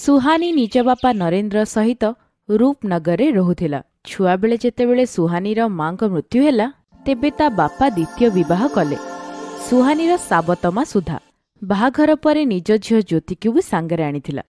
ସୁହାନୀ ନିଜ ବାପା ନରେନ୍ଦ୍ର ସହିତ ରୂପନଗରରେ ରହୁଥିଲା ଛୁଆବେଳେ ଯେତେବେଳେ ସୁହାନୀର ମାଙ୍କ ମୃତ୍ୟୁ ହେଲା ତେବେ ତା ବାପା ଦ୍ୱିତୀୟ ବିବାହ କଲେ ସୁହାନୀର ସାବତମା ସୁଧା ବାହାଘର ପରେ ନିଜ ଝିଅ ଜ୍ୟୋତିକୁ ବି ସାଙ୍ଗରେ ଆଣିଥିଲା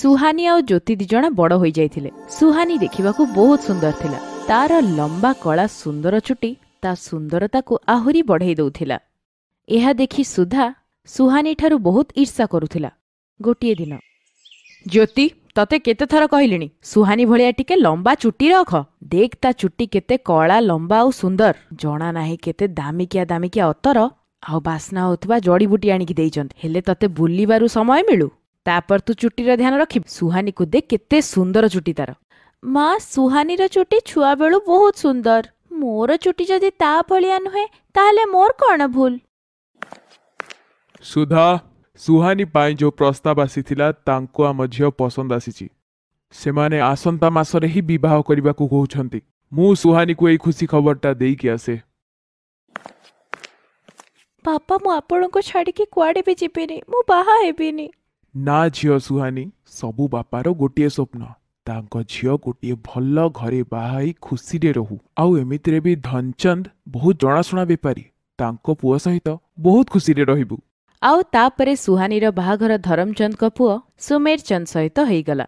ସୁହାନୀ ଆଉ ଜ୍ୟୋତି ଦୁଇ ଜଣ ବଡ଼ ହୋଇଯାଇଥିଲେ ସୁହାନୀ ଦେଖିବାକୁ ବହୁତ ସୁନ୍ଦର ଥିଲା ତାର ଲମ୍ବା କଳା ସୁନ୍ଦର ଚୁଟି ତା ସୁନ୍ଦରତାକୁ ଆହୁରି ବଢ଼େଇ ଦେଉଥିଲା ଏହା ଦେଖି ସୁଧା ସୁହାନୀଠାରୁ ବହୁତ ଈର୍ଷା କରୁଥିଲା ଗୋଟିଏ ଦିନ ଜ୍ୟୋତି ତତେ କେତେ ଥର କହିଲିଣି ସୁହାନି ଭଳିଆ ଟିକେ ଲମ୍ବା ଚୁଟି ରଖ ଦେଖ ତା ଚୁଟି କେତେ କଳା ଲମ୍ବା ଆଉ ସୁନ୍ଦର ଜଣା ନାହିଁ କେତେ ଦାମିକିଆ ଦାମିକିଆ ଅତର ଆଉ ବାସ୍ନା ହଉଥିବା ଜଡ଼ିବୁଟି ଆଣିକି ଦେଇଛନ୍ତି ହେଲେ ତତେ ବୁଲିବାରୁ ସମୟ ମିଳୁ ତାପରେ ତୁ ଚୁଟିର ଧ୍ୟାନ ରଖିବୁ ସୁହାନିକୁ ଦେଖ କେତେ ସୁନ୍ଦର ଚୁଟି ତାର ମା ସୁହାନିର ଚୁଟି ଛୁଆବେଳୁ ବହୁତ ସୁନ୍ଦର ମୋର ଚୁଟି ଯଦି ତା ଭଳିଆ ନୁହେଁ ତାହେଲେ ମୋର କ'ଣ ଭୁଲ ସୁଧା ସୁହାନୀ ପାଇଁ ଯେଉଁ ପ୍ରସ୍ତାବ ଆସିଥିଲା ତାଙ୍କୁ ଆମ ଝିଅ ପସନ୍ଦ ଆସିଛି ସେମାନେ ଆସନ୍ତା ମାସରେ ହିଁ ବିବାହ କରିବାକୁ କହୁଛନ୍ତି ମୁଁ ସୁହାନୀକୁ ଏଇ ଖୁସି ଖବରଟା ଦେଇକି ଆସେ ବାପା ମୁଁ ଆପଣଙ୍କୁ ଛାଡ଼ିକି କୁଆଡ଼େ ବି ଯିବିନି ମୁଁ ବାହା ହେବିନି ନା ଝିଅ ସୁହାନୀ ସବୁ ବାପାର ଗୋଟିଏ ସ୍ୱପ୍ନ ତାଙ୍କ ଝିଅ ଗୋଟିଏ ଭଲ ଘରେ ବାହା ହେଇ ଖୁସିରେ ରହୁ ଆଉ ଏମିତିରେ ବି ଧନଚନ୍ଦ ବହୁତ ଜଣାଶୁଣା ବେପାରୀ ତାଙ୍କ ପୁଅ ସହିତ ବହୁତ ଖୁସିରେ ରହିବୁ ଆଉ ତାପରେ ସୁହାନୀର ବାହାଘର ଧରମଚନ୍ଦଙ୍କ ପୁଅ ସୁମେର ଚନ୍ଦ ସହିତ ହୋଇଗଲା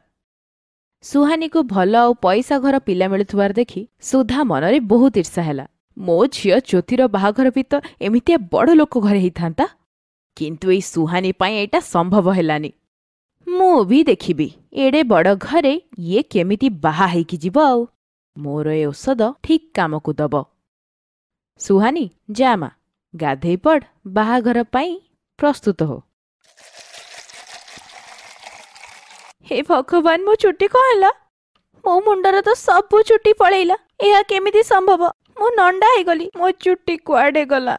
ସୁହାନୀକୁ ଭଲ ଆଉ ପଇସା ଘର ପିଲା ମିଳୁଥିବାର ଦେଖି ସୁଧା ମନରେ ବହୁତ ଈର୍ଷା ହେଲା ମୋ ଝିଅ ଜ୍ୟୋତିର ବାହାଘର ବି ତ ଏମିତିଆ ବଡ଼ ଲୋକ ଘରେ ହୋଇଥାନ୍ତା କିନ୍ତୁ ଏଇ ସୁହାନୀ ପାଇଁ ଏଇଟା ସମ୍ଭବ ହେଲାନି ମୁଁ ବି ଦେଖିବି ଏଡ଼େ ବଡ଼ ଘରେ ଇଏ କେମିତି ବାହା ହୋଇକି ଯିବ ଆଉ ମୋର ଏ ଔଷଧ ଠିକ୍ କାମକୁ ଦେବ ସୁହାନୀ ଯା ମା ଗାଧେଇ ପଡ଼ ବାହାଘର ପାଇଁ ପ୍ରସ୍ତୁତ ହୋ ହେ ଭଗବାନ ମୋ ଚୁଟି କ'ଣ ହେଲା ମୋ ମୁଣ୍ଡରେ ତ ସବୁ ଚୁଟି ପଳେଇଲା ଏହା କେମିତି ସମ୍ଭବ ମୁଁ ନଣ୍ଡା ହେଇଗଲି ମୋ ଚୁଟି କୁଆଡ଼େ ଗଲା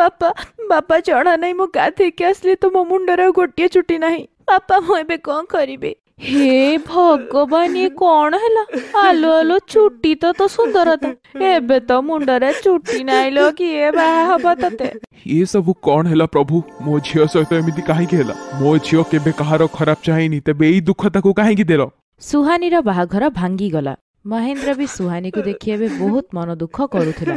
ବାପା ବାପା ଜଣା ନାହିଁ ମୁଁ ଗାଧୋଇକି ଆସିଲି ତ ମୋ ମୁଣ୍ଡରେ ଆଉ ଗୋଟିଏ ଚୁଟି ନାହିଁ ବାପା ମୁଁ ଏବେ କ'ଣ କରିବି हे भगवान ये कौन हैला आलो आलो चुट्टी तो तो सुंदर था एबे तो मुंडरे चुट्टी नाई लो कि ये बाह हबत तो ये सब कौन हैला प्रभु मो झियो सहित एमिति काहे के मो झियो केबे कहारो खराब चाहिनी ते बेई दुख ताको काहे के देलो सुहानी रा बाह घर भांगी गला ମହେନ୍ଦ୍ର ବି ସୁହାନୀକୁ ଦେଖି ଏବେ ବହୁତ ମନ ଦୁଃଖ କରୁଥିଲା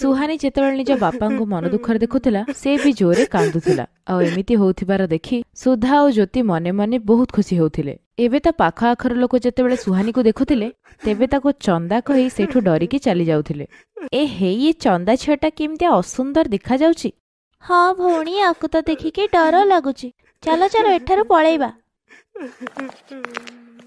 ସୁହାନୀ ଯେତେବେଳେ ନିଜ ବାପାଙ୍କୁ ମନ ଦୁଃଖରେ ଦେଖୁଥିଲା ସେ ବି ଜୋରେ କାନ୍ଦୁଥିଲା ଆଉ ଏମିତି ହଉଥିବାର ଦେଖି ସୁଧା ଆଉ ଜ୍ୟୋତି ମନେ ମନେ ବହୁତ ଖୁସି ହଉଥିଲେ ଏବେ ତା ପାଖ ଆଖର ଲୋକ ଯେତେବେଳେ ସୁହାନୀକୁ ଦେଖୁଥିଲେ ତେବେ ତାକୁ ଚନ୍ଦା କହି ସେଠୁ ଡରିକି ଚାଲି ଯାଉଥିଲେ ଏ ହେଇ ଏ ଚନ୍ଦା ଝିଅଟା କେମିତିଆ ଅସୁନ୍ଦର ଦେଖାଯାଉଛି ହଁ ଭଉଣୀ ଆକୁ ତ ଦେଖିକି ଡର ଲାଗୁଛି ଚାଲ ଚାଲ ଏଠାରୁ ପଳେଇବା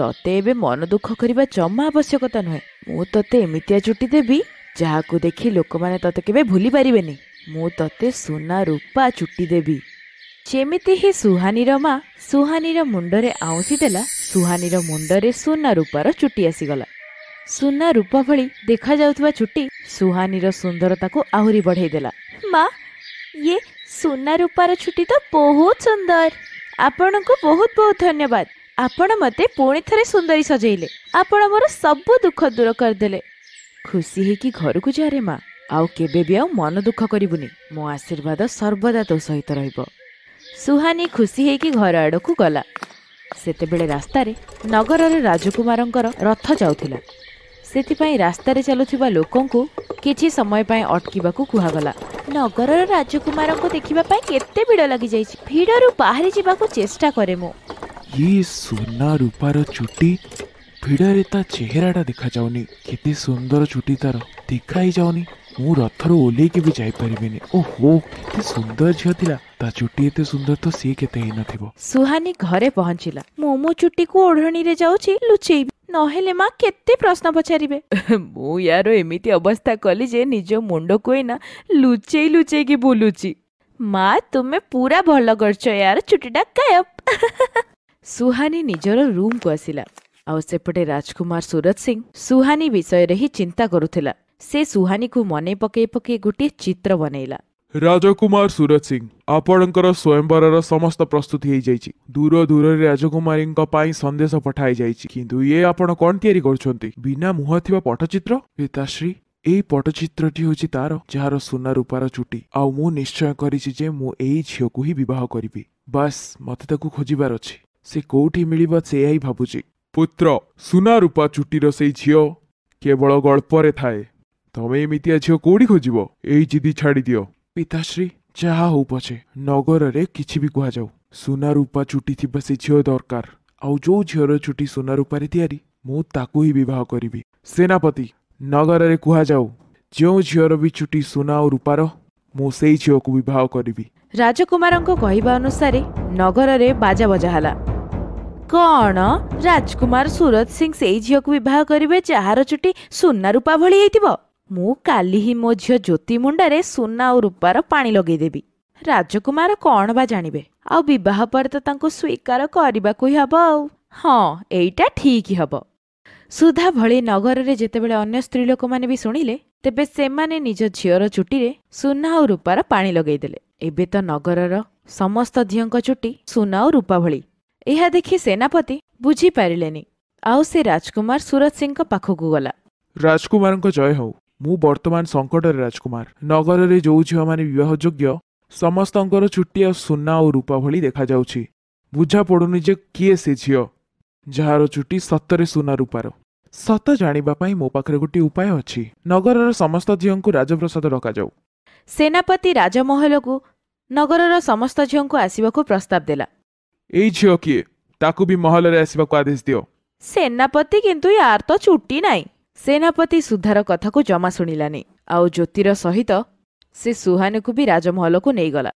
ତତେ ଏବେ ମନ ଦୁଃଖ କରିବା ଜମା ଆବଶ୍ୟକତା ନୁହେଁ ମୁଁ ତତେ ଏମିତିଆ ଚୁଟି ଦେବି ଯାହାକୁ ଦେଖି ଲୋକମାନେ ତତେ କେବେ ଭୁଲି ପାରିବେନି ମୁଁ ତତେ ସୁନା ରୂପା ଚୁଟି ଦେବି ଯେମିତି ହିଁ ସୁହାନୀର ମା ସୁହାନୀର ମୁଣ୍ଡରେ ଆଉଁସି ଦେଲା ସୁହାନୀର ମୁଣ୍ଡରେ ସୁନା ରୂପାର ଚୁଟି ଆସିଗଲା ସୁନା ରୂପା ଭଳି ଦେଖାଯାଉଥିବା ଚୁଟି ସୁହାନୀର ସୁନ୍ଦରତାକୁ ଆହୁରି ବଢ଼େଇ ଦେଲା ମା ଇଏ ସୁନା ରୂପାର ଚୁଟି ତ ବହୁତ ସୁନ୍ଦର ଆପଣଙ୍କୁ ବହୁତ ବହୁତ ଧନ୍ୟବାଦ ଆପଣ ମୋତେ ପୁଣି ଥରେ ସୁନ୍ଦରୀ ସଜେଇଲେ ଆପଣ ମୋର ସବୁ ଦୁଃଖ ଦୂର କରିଦେଲେ ଖୁସି ହେଇକି ଘରକୁ ଯାରେ ମା ଆଉ କେବେ ବି ଆଉ ମନ ଦୁଃଖ କରିବୁନି ମୋ ଆଶୀର୍ବାଦ ସର୍ବଦା ତୋ ସହିତ ରହିବ ସୁହାନି ଖୁସି ହେଇକି ଘର ଆଡ଼କୁ ଗଲା ସେତେବେଳେ ରାସ୍ତାରେ ନଗରର ରାଜକୁମାରଙ୍କର ରଥ ଯାଉଥିଲା ସେଥିପାଇଁ ରାସ୍ତାରେ ଚାଲୁଥିବା ଲୋକଙ୍କୁ କିଛି ସମୟ ପାଇଁ ଅଟକିବାକୁ କୁହାଗଲା ନଗରର ରାଜକୁମାରଙ୍କୁ ଦେଖିବା ପାଇଁ କେତେ ଭିଡ଼ ଲାଗିଯାଇଛି ଭିଡ଼ରୁ ବାହାରି ଯିବାକୁ ଚେଷ୍ଟା କରେ ମୁଁ ये ସୁନା ରୂପାର ଚୁଟି ଭିଡ଼ରେ ତା ଚେହେରାଟା ଦେଖାଯାଉନି କେତେ ସୁନ୍ଦର ଚୁଟି ତାର ଦେଖା ହେଇଯାଉନି ମୁଁ ରଥରୁ ଓହ୍ଲେଇକି ବି ଯାଇପାରିବିନି ଓହୋ କେତେ ସୁନ୍ଦର ଝିଅ ଥିଲା ତା ଚୁଟି ଏତେ ସୁନ୍ଦର ତ ସିଏ କେତେ ହେଇନଥିବ ସୁହାନି ଘରେ ପହଞ୍ଚିଲା ମୁଁ ମୋ ଚୁଟିକୁ ଓଢ଼ଣୀରେ ଯାଉଛି ଲୁଚେଇବି ନହେଲେ ମା କେତେ ପ୍ରଶ୍ନ ପଚାରିବେ ମୁଁ ୟାର ଏମିତି ଅବସ୍ଥା କଲି ଯେ ନିଜ ମୁଣ୍ଡକୁ ଏଇନା ଲୁଚେଇ ଲୁଚେଇକି ବୁଲୁଛି ମା ତୁମେ ପୁରା ଭଲ କରିଛ ୟାର ଚୁଟିଟା ଗାୟବ ସୁହାନି ନିଜର ରୁମ୍କୁ ଆସିଲା ଆଉ ସେପଟେ ରାଜକୁମାର ସୁରତ ସିଂ ସୁହାନି ବିଷୟରେ ହିଁ ଚିନ୍ତା କରୁଥିଲା ସେ ସୁହାନିକୁ ମନେ ପକେଇ ପକେଇ ଗୋଟିଏ ଚିତ୍ର ବନେଇଲା ରାଜକୁମାର ସୁରତ ସିଂ ଆପଣଙ୍କର ସ୍ୱୟଂବରର ସମସ୍ତ ପ୍ରସ୍ତୁତି ହେଇଯାଇଛି ଦୂର ଦୂରରେ ରାଜକୁମାରୀଙ୍କ ପାଇଁ ସନ୍ଦେଶ ପଠାଯାଇଛି କିନ୍ତୁ ଇଏ ଆପଣ କ'ଣ ତିଆରି କରୁଛନ୍ତି ବିନା ମୁହଁ ଥିବା ପଟ୍ଟଚିତ୍ର ପିତାଶ୍ରୀ ଏହି ପଟ୍ଟଚିତ୍ରଟି ହେଉଛି ତାର ଯାହାର ସୁନା ରୂପାର ଚୁଟି ଆଉ ମୁଁ ନିଶ୍ଚୟ କରିଛି ଯେ ମୁଁ ଏଇ ଝିଅକୁ ହିଁ ବିବାହ କରିବି ବାସ୍ ମୋତେ ତାକୁ ଖୋଜିବାର ଅଛି ସେ କୋଉଠି ମିଳିବ ସେୟା ହିଁ ଭାବୁଛି ପୁତ୍ର ସୁନା ରୂପା ଚୁଟିର ସେଇ ଝିଅ କେବଳ ଗଳ୍ପରେ ଥାଏ ତମେ ଏମିତିଆ ଝିଅ କୋଉଠି ଖୋଜିବ ଏଇ ଜିଦି ଛାଡ଼ିଦିଅ ପିତାଶ୍ରୀ ଯାହା ହଉ ପଛେ ନଗରରେ କିଛି ବି କୁହାଯାଉ ସୁନା ରୂପା ଚୁଟି ଥିବା ସେ ଝିଅ ଦରକାର ଆଉ ଯୋଉ ଝିଅର ଚୁଟି ସୁନା ରୂପାରେ ତିଆରି ମୁଁ ତାକୁ ହିଁ ବିବାହ କରିବି ସେନାପତି ନଗରରେ କୁହାଯାଉ ଯେଉଁ ଝିଅର ବି ଚୁଟି ସୁନା ଓ ରୂପାର ମୁଁ ସେଇ ଝିଅକୁ ବିବାହ କରିବି ରାଜକୁମାରଙ୍କ କହିବା ଅନୁସାରେ ନଗରରେ ବାଜା ବଜା ହେଲା କ'ଣ ରାଜକୁମାର ସୁରଜ ସିଂ ସେଇ ଝିଅକୁ ବିବାହ କରିବେ ଯାହାର ଚୁଟି ସୁନା ରୂପା ଭଳି ହେଇଥିବ ମୁଁ କାଲି ହିଁ ମୋ ଝିଅ ଜ୍ୟୋତି ମୁଣ୍ଡାରେ ସୁନା ଆଉ ରୂପାର ପାଣି ଲଗେଇଦେବି ରାଜକୁମାର କ'ଣ ବା ଜାଣିବେ ଆଉ ବିବାହ ପରେ ତ ତାଙ୍କୁ ସ୍ୱୀକାର କରିବାକୁ ହିଁ ହେବ ଆଉ ହଁ ଏଇଟା ଠିକ ହେବ ସୁଧା ଭଳି ନଗରରେ ଯେତେବେଳେ ଅନ୍ୟ ସ୍ତ୍ରୀ ଲୋକମାନେ ବି ଶୁଣିଲେ ତେବେ ସେମାନେ ନିଜ ଝିଅର ଚୁଟିରେ ସୁନା ଆଉ ରୂପାର ପାଣି ଲଗେଇଦେଲେ ଏବେ ତ ନଗରର ସମସ୍ତ ଝିଅଙ୍କ ଚୁଟି ସୁନା ଆଉ ରୂପା ଭଳି ଏହା ଦେଖି ସେନାପତି ବୁଝିପାରିଲେନି ଆଉ ସେ ରାଜକୁମାର ସୁରଜ ସିଂଙ୍କ ପାଖକୁ ଗଲା ରାଜକୁମାରଙ୍କ ଜୟ ହଉ ମୁଁ ବର୍ତ୍ତମାନ ସଙ୍କଟରେ ରାଜକୁମାର ନଗରରେ ଯେଉଁ ଝିଅମାନେ ବିବାହ ଯୋଗ୍ୟ ସମସ୍ତଙ୍କର ଚୁଟି ଆଉ ସୁନା ଆଉ ରୂପା ଭଳି ଦେଖାଯାଉଛି ବୁଝା ପଡ଼ୁନି ଯେ କିଏ ସେ ଝିଅ ଯାହାର ଚୁଟି ସତରେ ସୁନା ରୂପାର ସତ ଜାଣିବା ପାଇଁ ମୋ ପାଖରେ ଗୋଟିଏ ଉପାୟ ଅଛି ନଗରର ସମସ୍ତ ଝିଅଙ୍କୁ ରାଜପ୍ରସାଦ ଡକାଯାଉ ସେନାପତି ରାଜମହଲକୁ ନଗରର ସମସ୍ତ ଝିଅଙ୍କୁ ଆସିବାକୁ ପ୍ରସ୍ତାବ ଦେଲା ଏଇ ଝିଅ କିଏ ତାକୁ ବି ମହଲରେ ଆସିବାକୁ ଆଦେଶ ଦିଅ ସେନାପତି କିନ୍ତୁ ୟାର ତ ଚୁଟି ନାହିଁ ସେନାପତି ସୁଧାର କଥାକୁ ଜମା ଶୁଣିଲାନି ଆଉ ଜ୍ୟୋତିର ସହିତ ସେ ସୁହାନୀକୁ ବି ରାଜମହଲକୁ ନେଇଗଲା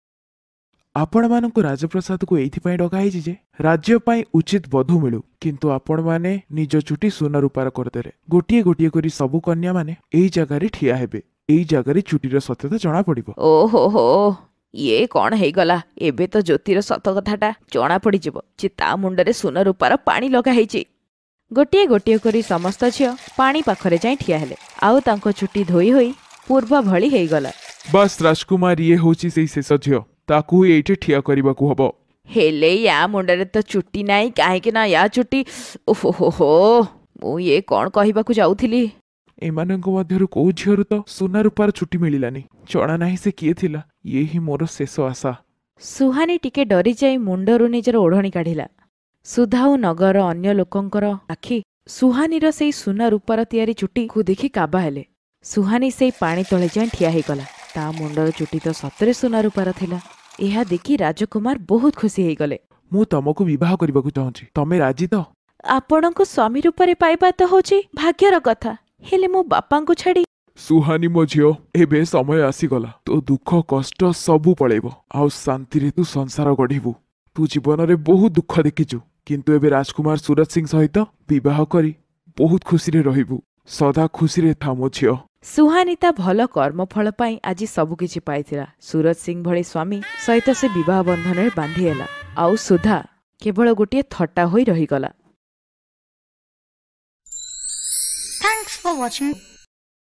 ଆପଣମାନଙ୍କୁ ରାଜପ୍ରସାଦକୁ ଏଇଥିପାଇଁ ଡକାହେଇଛି ଯେ ରାଜ୍ୟ ପାଇଁ ଉଚିତ ବଧୁ ମିଳୁ କିନ୍ତୁ ଆପଣମାନେ ନିଜ ଚୁଟି ସୁନା ରୂପାର କରିଦେଲେ ଗୋଟିଏ ଗୋଟିଏ କରି ସବୁ କନ୍ୟାମାନେ ଏଇ ଜାଗାରେ ଠିଆ ହେବେ ଏଇ ଜାଗାରେ ଚୁଟିର ସତ୍ୟତା ଜଣାପଡ଼ିବ ଓହୋ ଇଏ କ'ଣ ହେଇଗଲା ଏବେ ତ ଜ୍ୟୋତିର ସତ କଥାଟା ଜଣାପଡ଼ିଯିବ ଯେ ତା ମୁଣ୍ଡରେ ସୁନା ରୂପାର ପାଣି ଲଗା ହେଇଛି ଗୋଟିଏ ଗୋଟିଏ କରି ସମସ୍ତ ଝିଅ ପାଣି ପାଖରେ ଯାଇ ଠିଆ ହେଲେ ଆଉ ତାଙ୍କ ଚୁଟି ଧୋଇ ହୋଇ ପୂର୍ବ ଭଳି ହେଇଗଲା ବାସ୍ ରାଜକୁମାର ଇଏ ହେଉଛି ସେଇ ଶେଷ ଝିଅ ତାକୁ ହିଁ ଏଇଠି ଠିଆ କରିବାକୁ ହବ ହେଲେ ୟା ମୁଣ୍ଡରେ ତ ଚୁଟି ନାହିଁ କାହିଁକି ନା ୟା ଚୁଟି ଓହୋ ମୁଁ ଇଏ କ'ଣ କହିବାକୁ ଯାଉଥିଲି ଏମାନଙ୍କ ମଧ୍ୟରୁ କୋଉ ଝିଅରୁ ତ ସୁନା ରୂପାର ଛୁଟି ମିଳିଲାନି ଜଣା ନାହିଁ ସେ କିଏ ଥିଲା ଇଏ ହିଁ ମୋର ଶେଷ ଆଶା ସୁହାନି ଟିକେ ଡରିଯାଇ ମୁଣ୍ଡରୁ ନିଜର ଓଢ଼ଣି କାଢ଼ିଲା ସୁଧାଉ ନଗରର ଅନ୍ୟ ଲୋକଙ୍କର ଆଖି ସୁହାନିର ସେଇ ସୁନା ରୂପାର ତିଆରି ଚୁଟିକୁ ଦେଖି କାବା ହେଲେ ସୁହାନି ସେଇ ପାଣି ତଳେ ଯାଏଁ ଠିଆ ହୋଇଗଲା ତା ମୁଣ୍ଡର ଚୁଟି ତ ସତରେ ସୁନା ରୂପାର ଥିଲା ଏହା ଦେଖି ରାଜକୁମାର ବହୁତ ଖୁସି ହୋଇଗଲେ ମୁଁ ତମକୁ ବିବାହ କରିବାକୁ ଚାହୁଁଛି ତମେ ରାଜି ତ ଆପଣଙ୍କୁ ସ୍ୱାମୀ ରୂପରେ ପାଇବା ତ ହେଉଛି ଭାଗ୍ୟର କଥା ହେଲେ ମୋ ବାପାଙ୍କୁ ଛାଡ଼ି ସୁହାନି ମୋ ଝିଅ ଏବେ ସମୟ ଆସିଗଲା ତୋ ଦୁଃଖ କଷ୍ଟ ସବୁ ପଳେଇବ ଆଉ ଶାନ୍ତିରେ ତୁ ସଂସାର ଗଢ଼ିବୁ ତୁ ଜୀବନରେ ବହୁତ ଦୁଃଖ ଦେଖିଛୁ କିନ୍ତୁ ଏବେ ରାଜକୁମାର ସୁରଜ ସିଂ ସହିତ ବିବାହ କରି ବହୁତ ଖୁସିରେ ରହିବୁ ସଦା ଖୁସିରେ ଥା ମୋ ଝିଅ ତା ଭଲ କର୍ମଫଳ ପାଇଁ ଆଜି ସବୁକିଛି ପାଇଥିଲା ସୁରଜ ସିଂ ଭଳି ସ୍ୱାମୀ ସହିତ ସେ ବିବାହ ବନ୍ଧନରେ ବାନ୍ଧି ହେଲା ଆଉ ସୁଧା କେବଳ ଗୋଟିଏ ଥଟା ହୋଇ ରହିଗଲା for watching.